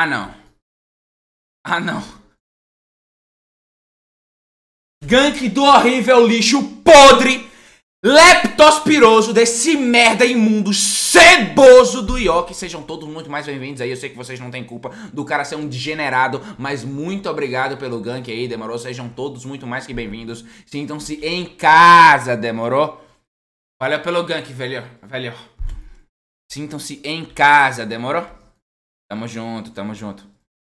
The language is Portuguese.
Ah, não. Ah, não. Gank do horrível lixo podre, leptospiroso, desse merda imundo, ceboso do ioki. Sejam todos muito mais bem-vindos aí. Eu sei que vocês não têm culpa do cara ser um degenerado, mas muito obrigado pelo gank aí, demorou? Sejam todos muito mais que bem-vindos. Sintam-se em casa, demorou? Valeu pelo gank, velho. velho. Sintam-se em casa, demorou? Tamo junto, tamo junto.